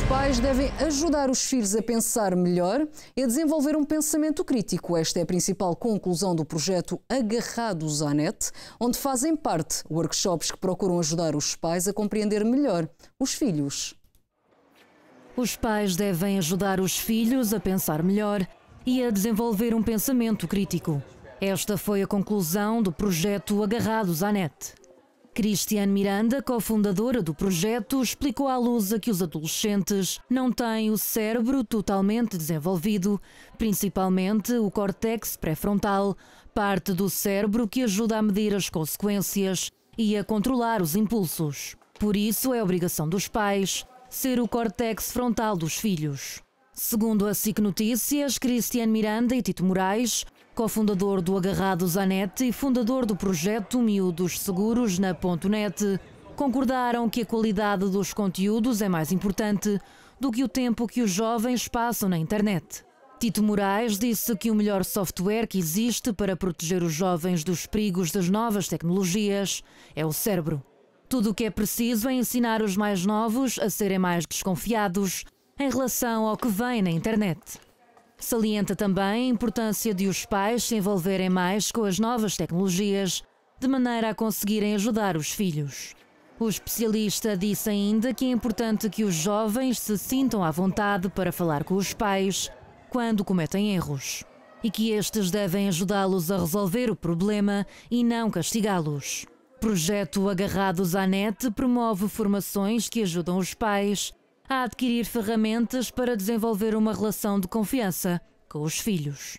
Os pais devem ajudar os filhos a pensar melhor e a desenvolver um pensamento crítico. Esta é a principal conclusão do projeto Agarrados à Net, onde fazem parte workshops que procuram ajudar os pais a compreender melhor os filhos. Os pais devem ajudar os filhos a pensar melhor e a desenvolver um pensamento crítico. Esta foi a conclusão do projeto Agarrados à Net. Cristiane Miranda, cofundadora do projeto, explicou à Lusa que os adolescentes não têm o cérebro totalmente desenvolvido, principalmente o córtex pré-frontal, parte do cérebro que ajuda a medir as consequências e a controlar os impulsos. Por isso, é obrigação dos pais ser o córtex frontal dos filhos. Segundo a SIC Notícias, Cristiano Miranda e Tito Moraes, cofundador do Agarrados à Net e fundador do projeto Miúdos Seguros na Ponto Net, concordaram que a qualidade dos conteúdos é mais importante do que o tempo que os jovens passam na internet. Tito Moraes disse que o melhor software que existe para proteger os jovens dos perigos das novas tecnologias é o cérebro. Tudo o que é preciso é ensinar os mais novos a serem mais desconfiados, em relação ao que vem na internet. Salienta também a importância de os pais se envolverem mais com as novas tecnologias, de maneira a conseguirem ajudar os filhos. O especialista disse ainda que é importante que os jovens se sintam à vontade para falar com os pais quando cometem erros e que estes devem ajudá-los a resolver o problema e não castigá-los. O projeto Agarrados à Net promove formações que ajudam os pais a adquirir ferramentas para desenvolver uma relação de confiança com os filhos.